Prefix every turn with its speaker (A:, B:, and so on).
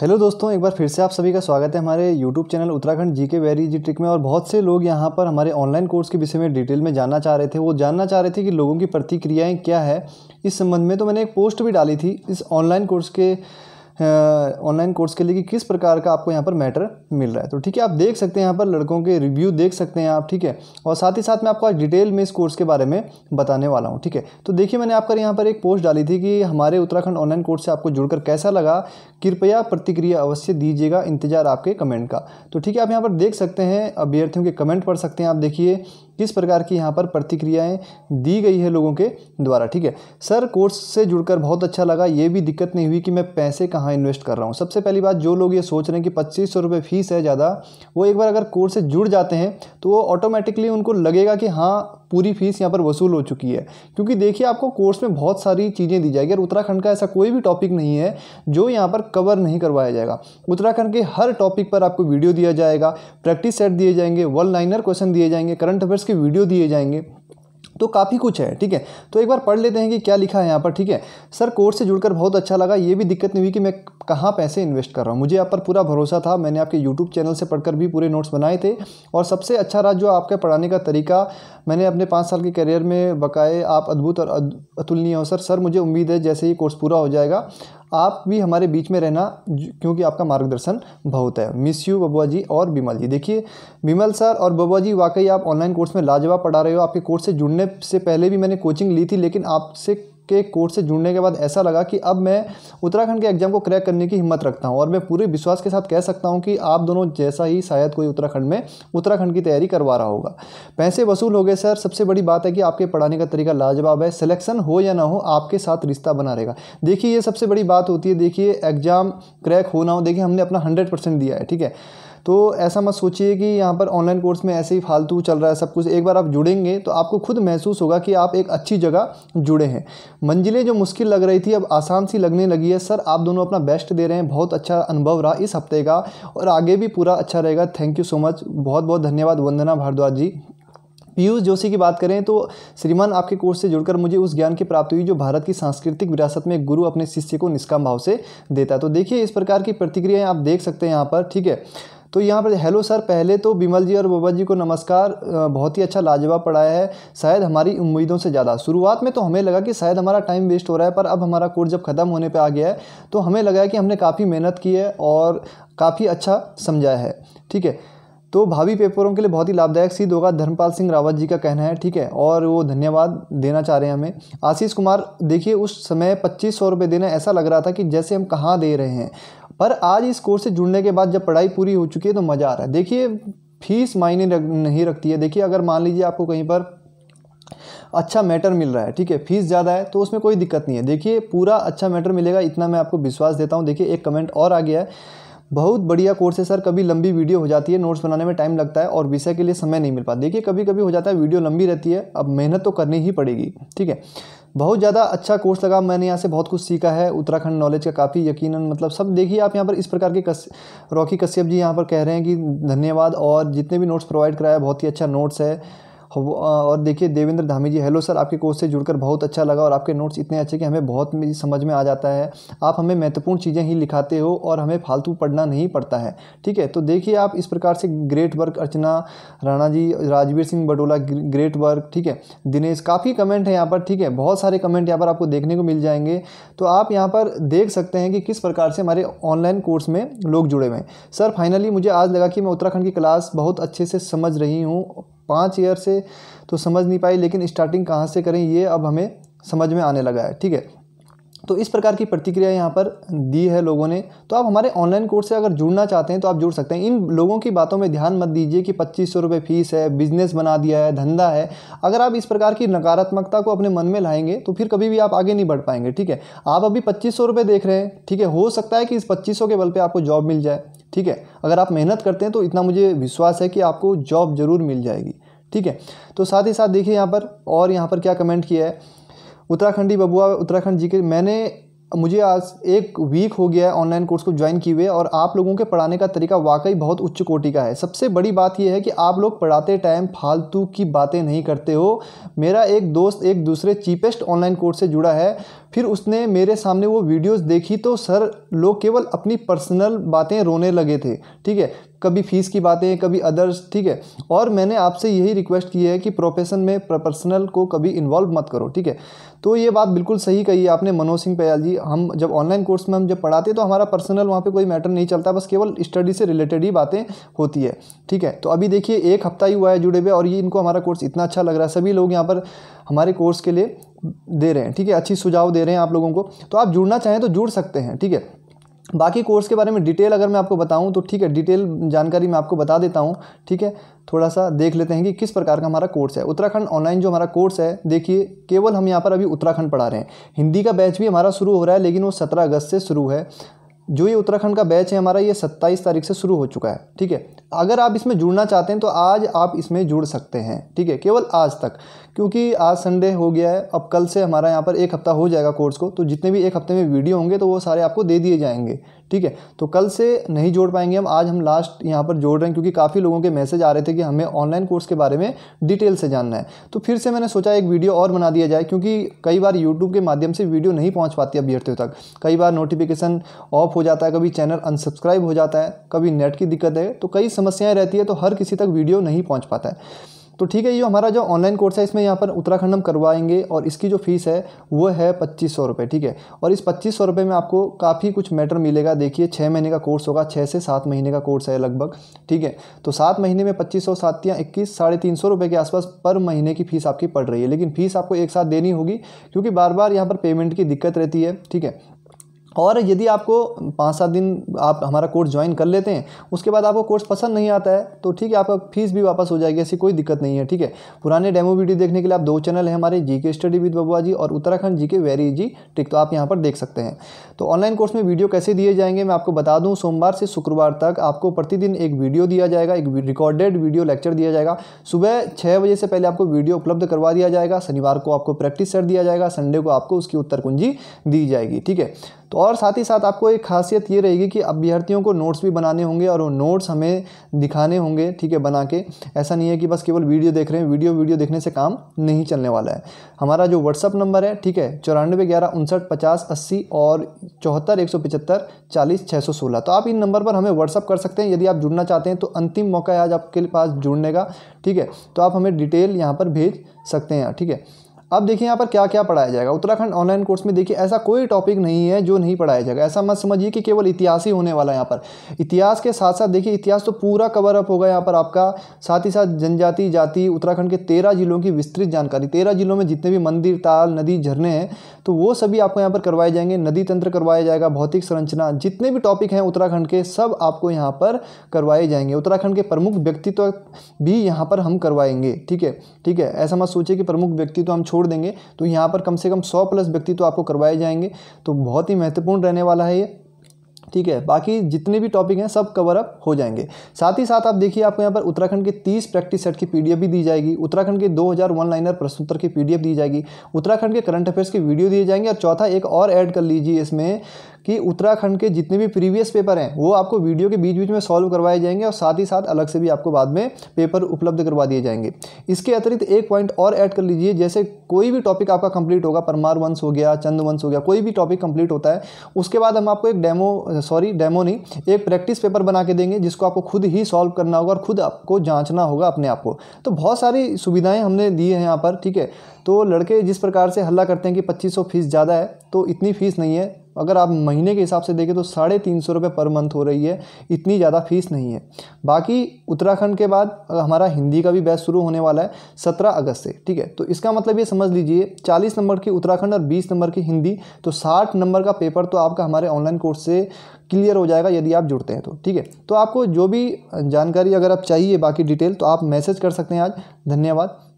A: hello दोस्तों एक बार फिर से आप सभी का स्वागत है हमारे YouTube channel Uttarakhand GK very G trick में और बहुत से लोग यहाँ पर हमारे ऑनलाइन कोर्स के विषय में डिटेल में जानना चाह रहे थे वो जानना चाह रहे थे कि लोगों की प्रतिक्रियाएँ क्या है इस संबंध में तो मैंने एक पोस्ट भी डाली थी इस ऑनलाइन कोर्स के ऑनलाइन कोर्स के लिए कि किस प्रकार का आपको यहाँ पर मैटर मिल रहा है तो ठीक है आप देख सकते हैं यहाँ पर लड़कों के रिव्यू देख सकते हैं आप ठीक है और साथ ही साथ मैं आपको आज डिटेल में इस कोर्स के बारे में बताने वाला हूँ ठीक है तो देखिए मैंने आपका यहाँ पर एक पोस्ट डाली थी कि हमारे उत्तराखंड ऑनलाइन कोर्स से आपको जुड़कर कैसा लगा कृपया प्रतिक्रिया अवश्य दीजिएगा इंतजार आपके कमेंट का तो ठीक है आप यहाँ पर देख सकते हैं अभ्यर्थियों के कमेंट पढ़ सकते हैं आप देखिए किस प्रकार की यहाँ पर प्रतिक्रियाएँ दी गई है लोगों के द्वारा ठीक है सर कोर्स से जुड़कर बहुत अच्छा लगा ये भी दिक्कत नहीं हुई कि मैं पैसे कहाँ इन्वेस्ट कर रहा हूँ सबसे पहली बात जो लोग ये सोच रहे हैं कि पच्चीस सौ रुपये फ़ीस है ज़्यादा वो एक बार अगर कोर्स से जुड़ जाते हैं तो वो ऑटोमेटिकली उनको लगेगा कि हाँ पूरी फीस यहाँ पर वसूल हो चुकी है क्योंकि देखिए आपको कोर्स में बहुत सारी चीज़ें दी जाएगी और उत्तराखंड का ऐसा कोई भी टॉपिक नहीं है जो यहाँ पर कवर नहीं करवाया जाएगा उत्तराखंड के हर टॉपिक पर आपको वीडियो दिया जाएगा प्रैक्टिस सेट दिए जाएंगे वन लाइनर क्वेश्चन दिए जाएंगे करंट अफेयर्स के वीडियो दिए जाएंगे तो काफ़ी कुछ है ठीक है तो एक बार पढ़ लेते हैं कि क्या लिखा है यहाँ पर ठीक है सर कोर्स से जुड़कर बहुत अच्छा लगा ये भी दिक्कत नहीं हुई कि मैं कहाँ पैसे इन्वेस्ट कर रहा हूँ मुझे आप पर पूरा भरोसा था मैंने आपके यूट्यूब चैनल से पढ़कर भी पूरे नोट्स बनाए थे और सबसे अच्छा रहा जो आपके पढ़ाने का तरीका मैंने अपने पाँच साल के करियर में बकाए आप अद्भुत और अतुलनीय हो सर सर मुझे उम्मीद है जैसे ही कोर्स पूरा हो जाएगा आप भी हमारे बीच में रहना क्योंकि आपका मार्गदर्शन बहुत है मिस यू बबुआ जी और बिमल जी देखिए बिमल सर और बबुआ जी वाकई आप ऑनलाइन कोर्स में लाजवाब पढ़ा रहे हो आपके कोर्स से जुड़ने से पहले भी मैंने कोचिंग ली थी लेकिन आपसे के कोर्स से जुड़ने के बाद ऐसा लगा कि अब मैं उत्तराखंड के एग्जाम को क्रैक करने की हिम्मत रखता हूँ और मैं पूरे विश्वास के साथ कह सकता हूँ कि आप दोनों जैसा ही शायद कोई उत्तराखंड में उत्तराखंड की तैयारी करवा रहा होगा पैसे वसूल हो गए सर सबसे बड़ी बात है कि आपके पढ़ाने का तरीका लाजवाब है सिलेक्शन हो या ना हो आपके साथ रिश्ता बना रहेगा देखिए ये सबसे बड़ी बात होती है देखिए एग्जाम क्रैक हो ना हो देखिए हमने अपना हंड्रेड दिया है ठीक है तो ऐसा मत सोचिए कि यहाँ पर ऑनलाइन कोर्स में ऐसे ही फालतू चल रहा है सब कुछ एक बार आप जुड़ेंगे तो आपको खुद महसूस होगा कि आप एक अच्छी जगह जुड़े हैं मंजिलें जो मुश्किल लग रही थी अब आसान सी लगने लगी है सर आप दोनों अपना बेस्ट दे रहे हैं बहुत अच्छा अनुभव रहा इस हफ्ते का और आगे भी पूरा अच्छा रहेगा थैंक यू सो मच बहुत बहुत धन्यवाद वंदना भारद्वाज जी पीयूष जोशी की बात करें तो श्रीमान आपके कोर्स से जुड़कर मुझे उस ज्ञान की प्राप्ति हुई जो भारत की सांस्कृतिक विरासत में गुरु अपने शिष्य को निष्काम भाव से देता है तो देखिए इस प्रकार की प्रतिक्रियाएं आप देख सकते हैं यहाँ पर ठीक है तो यहाँ पर हेलो सर पहले तो बिमल जी और बोबा जी को नमस्कार बहुत ही अच्छा लाजवाब पढ़ाया है शायद हमारी उम्मीदों से ज़्यादा शुरुआत में तो हमें लगा कि शायद हमारा टाइम वेस्ट हो रहा है पर अब हमारा कोर्स जब ख़त्म होने पर आ गया है तो हमें लगा कि हमने काफ़ी मेहनत की है और काफ़ी अच्छा समझाया है ठीक है तो भावी पेपरों के लिए बहुत ही लाभदायक सीध होगा धर्मपाल सिंह रावत जी का कहना है ठीक है और वो धन्यवाद देना चाह रहे हैं हमें आशीष कुमार देखिए उस समय पच्चीस सौ रुपये देना ऐसा लग रहा था कि जैसे हम कहाँ दे रहे हैं पर आज इस कोर्स से जुड़ने के बाद जब पढ़ाई पूरी हो चुकी है तो मज़ा आ रहा है देखिए फीस मायने रख, नहीं रखती है देखिए अगर मान लीजिए आपको कहीं पर अच्छा मैटर मिल रहा है ठीक है फीस ज़्यादा है तो उसमें कोई दिक्कत नहीं है देखिए पूरा अच्छा मैटर मिलेगा इतना मैं आपको विश्वास देता हूँ देखिए एक कमेंट और आ गया है बहुत बढ़िया कोर्स है सर कभी लंबी वीडियो हो जाती है नोट्स बनाने में टाइम लगता है और विषय के लिए समय नहीं मिल पाता देखिए कभी कभी हो जाता है वीडियो लंबी रहती है अब मेहनत तो करनी ही पड़ेगी ठीक है बहुत ज़्यादा अच्छा कोर्स लगा मैंने यहाँ से बहुत कुछ सीखा है उत्तराखंड नॉलेज का काफ़ी यकीन मतलब सब देखिए आप यहाँ पर इस प्रकार के कस रॉकी कश्यप जी यहाँ पर कह रहे हैं कि धन्यवाद और जितने भी नोट्स प्रोवाइड कराया बहुत ही अच्छा नोट्स है और देखिए देवेंद्र धामी जी हेलो सर आपके कोर्स से जुड़कर बहुत अच्छा लगा और आपके नोट्स इतने अच्छे कि हमें बहुत समझ में आ जाता है आप हमें महत्वपूर्ण चीज़ें ही लिखाते हो और हमें फालतू पढ़ना नहीं पड़ता है ठीक है तो देखिए आप इस प्रकार से great work Archana Rana ji Rajveer Singh Badola great work ठीक है दिनेश काफ़ी कमेंट है यहाँ पर ठीक है बहुत सारे कमेंट यहाँ पर आपको देखने को मिल जाएंगे तो आप यहाँ पर देख सकते हैं कि किस प्रकार से हमारे ऑनलाइन कोर्स में लोग जुड़े हुए हैं सर फाइनली मुझे आज लगा कि मैं उत्तराखंड की क्लास बहुत अच्छे से समझ रही हूँ पाँच ईयर से तो समझ नहीं पाई लेकिन स्टार्टिंग कहाँ से करें ये अब हमें समझ में आने लगा है ठीक है तो इस प्रकार की प्रतिक्रिया यहाँ पर दी है लोगों ने तो आप हमारे ऑनलाइन कोर्स से अगर जुड़ना चाहते हैं तो आप जुड़ सकते हैं इन लोगों की बातों में ध्यान मत दीजिए कि पच्चीस सौ रुपये फीस है बिजनेस बना दिया है धंधा है अगर आप इस प्रकार की नकारात्मकता को अपने मन में लाएंगे तो फिर कभी भी आप आगे नहीं बढ़ पाएंगे ठीक है आप अभी पच्चीस सौ देख रहे हैं ठीक है हो सकता है कि इस पच्चीस के बल पर आपको जॉब मिल जाए ठीक है अगर आप मेहनत करते हैं तो इतना मुझे विश्वास है कि आपको जॉब ज़रूर मिल जाएगी ठीक है तो साथ ही साथ देखिए यहाँ पर और यहाँ पर क्या कमेंट किया है उत्तराखंडी बबुआ उत्तराखंड जी के मैंने मुझे आज एक वीक हो गया है ऑनलाइन कोर्स को ज्वाइन किए हुए और आप लोगों के पढ़ाने का तरीका वाकई बहुत उच्च कोटि का है सबसे बड़ी बात यह है कि आप लोग पढ़ाते टाइम फालतू की बातें नहीं करते हो मेरा एक दोस्त एक दूसरे चीपेस्ट ऑनलाइन कोर्स से जुड़ा है फिर उसने मेरे सामने वो वीडियोस देखी तो सर लोग केवल अपनी पर्सनल बातें रोने लगे थे ठीक है कभी फ़ीस की बातें कभी अदर्स ठीक है और मैंने आपसे यही रिक्वेस्ट की है कि प्रोफेशन में पर्सनल को कभी इन्वॉल्व मत करो ठीक है तो ये बात बिल्कुल सही कही है आपने मनोज सिंह पयाल जी हम जब ऑनलाइन कोर्स में हम जब पढ़ाते तो हमारा पर्सनल वहाँ पे कोई मैटर नहीं चलता बस केवल स्टडी से रिलेटेड ही बातें होती है ठीक है तो अभी देखिए एक हफ्ता ही हुआ है जुड़े हुए और ये इनको हमारा कोर्स इतना अच्छा लग रहा है सभी लोग यहाँ पर हमारे कोर्स के लिए दे रहे हैं ठीक है अच्छी सुझाव दे रहे हैं आप लोगों को तो आप जुड़ना चाहें तो जुड़ सकते हैं ठीक है बाकी कोर्स के बारे में डिटेल अगर मैं आपको बताऊं तो ठीक है डिटेल जानकारी मैं आपको बता देता हूं ठीक है थोड़ा सा देख लेते हैं कि किस प्रकार का हमारा कोर्स है उत्तराखंड ऑनलाइन जो हमारा कोर्स है देखिए केवल हम यहाँ पर अभी उत्तराखंड पढ़ा रहे हैं हिंदी का बैच भी हमारा शुरू हो रहा है लेकिन वो सत्रह अगस्त से शुरू है जो ये उत्तराखंड का बैच है हमारा ये 27 तारीख से शुरू हो चुका है ठीक है अगर आप इसमें जुड़ना चाहते हैं तो आज आप इसमें जुड़ सकते हैं ठीक है केवल आज तक क्योंकि आज संडे हो गया है अब कल से हमारा यहाँ पर एक हफ्ता हो जाएगा कोर्स को तो जितने भी एक हफ्ते में वीडियो होंगे तो वो सारे आपको दे दिए जाएंगे ठीक है तो कल से नहीं जोड़ पाएंगे हम आज हम लास्ट यहाँ पर जोड़ रहे हैं क्योंकि काफ़ी लोगों के मैसेज आ रहे थे कि हमें ऑनलाइन कोर्स के बारे में डिटेल से जानना है तो फिर से मैंने सोचा एक वीडियो और बना दिया जाए क्योंकि कई बार यूट्यूब के माध्यम से वीडियो नहीं पहुँच पाती अभ्यर्थियों तक कई बार नोटिफिकेशन ऑफ हो जाता है कभी चैनल अनसब्सक्राइब हो जाता है कभी नेट की दिक्कत है तो कई समस्याएं रहती है तो हर किसी तक वीडियो नहीं पहुंच पाता है तो ठीक है ये हमारा जो ऑनलाइन कोर्स है इसमें यहाँ पर उत्तराखंड हम करवाएंगे और इसकी जो फीस है वो है पच्चीस सौ रुपये ठीक है और इस पच्चीस सौ रुपये में आपको काफ़ी कुछ मैटर मिलेगा देखिए छः महीने का कोर्स होगा छः से सात महीने का कोर्स है लगभग ठीक है तो सात महीने में पच्चीस सौ सात या इक्कीस साढ़े तीन सौ रुपये के आसपास पर महीने की फ़ीस आपकी पड़ रही है लेकिन फ़ीस आपको एक साथ देनी होगी क्योंकि बार बार यहाँ पर पेमेंट की दिक्कत रहती है ठीक है और यदि आपको पाँच सात दिन आप हमारा कोर्स ज्वाइन कर लेते हैं उसके बाद आपको कोर्स पसंद नहीं आता है तो ठीक है आपका फीस भी वापस हो जाएगी ऐसी कोई दिक्कत नहीं है ठीक है पुराने डेमो वीडियो देखने के लिए आप दो चैनल हैं हमारे जी के स्टडी विद बबुआ जी और उत्तराखंड जी के वेरी इजी टिक तो आप यहाँ पर देख सकते हैं तो ऑनलाइन कोर्स में वीडियो कैसे दिए जाएंगे मैं आपको बता दूँ सोमवार से शुक्रवार तक आपको प्रतिदिन एक वीडियो दिया जाएगा एक रिकॉर्डेड वीडियो लेक्चर दिया जाएगा सुबह छः बजे से पहले आपको वीडियो उपलब्ध करवा दिया जाएगा शनिवार को आपको प्रैक्टिस सेट दिया जाएगा संडे को आपको उसकी उत्तर कुंजी दी जाएगी ठीक है तो और साथ ही साथ आपको एक खासियत ये रहेगी कि अभ्यर्थियों को नोट्स भी बनाने होंगे और वो नोट्स हमें दिखाने होंगे ठीक है बना के ऐसा नहीं है कि बस केवल वीडियो देख रहे हैं वीडियो वीडियो देखने से काम नहीं चलने वाला है हमारा जो व्हाट्सअप नंबर है ठीक है चौरानवे ग्यारह उनसठ पचास अस्सी और चौहत्तर एक सौ पचहत्तर चालीस छः सौ सोलह तो आप इन नंबर पर हमें व्हाट्सअप कर सकते हैं यदि आप जुड़ना चाहते हैं तो अंतिम मौका है आज आपके पास जुड़ने का ठीक है तो आप हमें डिटेल यहाँ पर भेज सकते हैं ठीक है अब देखिए यहाँ पर क्या क्या पढ़ाया जाएगा उत्तराखंड ऑनलाइन कोर्स में देखिए ऐसा कोई टॉपिक नहीं है जो नहीं पढ़ाया जाएगा ऐसा मत समझिए कि केवल इतिहास ही होने वाला है यहाँ पर इतिहास के साथ साथ देखिए इतिहास तो पूरा कवर अप होगा यहाँ पर आपका साथ ही साथ जनजाति जाति उत्तराखंड के तेरह जिलों की विस्तृत जानकारी तेरह जिलों में जितने भी मंदिर ताल नदी झरने हैं तो वो सभी आपको यहाँ पर करवाए जाएंगे नदी तंत्र करवाया जाएगा भौतिक संरचना जितने भी टॉपिक हैं उत्तराखंड के सब आपको यहाँ पर करवाए जाएंगे उत्तराखंड के प्रमुख व्यक्तित्व भी यहाँ पर हम करवाएंगे ठीक है ठीक है ऐसा मत सोचिए कि प्रमुख व्यक्तित्व हम छोड़ छोड़ देंगे तो यहाँ पर कम से कम सौ प्लस व्यक्ति तो आपको करवाए जाएंगे तो बहुत ही महत्वपूर्ण रहने वाला है ये ठीक है बाकी जितने भी टॉपिक हैं सब कवर अप हो जाएंगे साथ ही साथ आप देखिए आपको यहाँ पर उत्तराखंड के 30 प्रैक्टिस सेट की पीडीएफ भी दी जाएगी उत्तराखंड के 2001 हज़ार वन लाइनर प्रश्नोत्तर की पीडीएफ दी जाएगी उत्तराखंड के करंट अफेयर्स के वीडियो दिए जाएंगे और चौथा एक और ऐड कर लीजिए इसमें कि उत्तराखंड के जितने भी प्रीवियस पेपर हैं वो आपको वीडियो के बीच बीच में सॉल्व करवाए जाएंगे और साथ ही साथ अलग से भी आपको बाद में पेपर उपलब्ध करवा दिए जाएंगे इसके अतिरिक्त एक पॉइंट और ऐड कर लीजिए जैसे कोई भी टॉपिक आपका कंप्लीट होगा परमार वंश हो गया चंद वंश हो गया कोई भी टॉपिक कंप्लीट होता है उसके बाद हम आपको एक डेमो सॉरी डेमो नहीं एक प्रैक्टिस पेपर बना के देंगे जिसको आपको खुद ही सॉल्व करना होगा और खुद आपको जाँचना होगा अपने आप को तो बहुत सारी सुविधाएँ हमने दी हैं यहाँ पर ठीक है तो लड़के जिस प्रकार से हल्ला करते हैं कि पच्चीस सौ फीस ज़्यादा है तो इतनी फ़ीस नहीं है अगर आप महीने के हिसाब से देखें तो साढ़े तीन सौ रुपये पर मंथ हो रही है इतनी ज़्यादा फीस नहीं है बाकी उत्तराखंड के बाद हमारा हिंदी का भी बैच शुरू होने वाला है सत्रह अगस्त से ठीक है तो इसका मतलब ये समझ लीजिए चालीस नंबर की उत्तराखंड और बीस नंबर की हिंदी तो साठ नंबर का पेपर तो आपका हमारे ऑनलाइन कोर्स से क्लियर हो जाएगा यदि आप जुड़ते हैं तो ठीक है तो आपको जो भी जानकारी अगर आप चाहिए बाकी डिटेल तो आप मैसेज कर सकते हैं आज धन्यवाद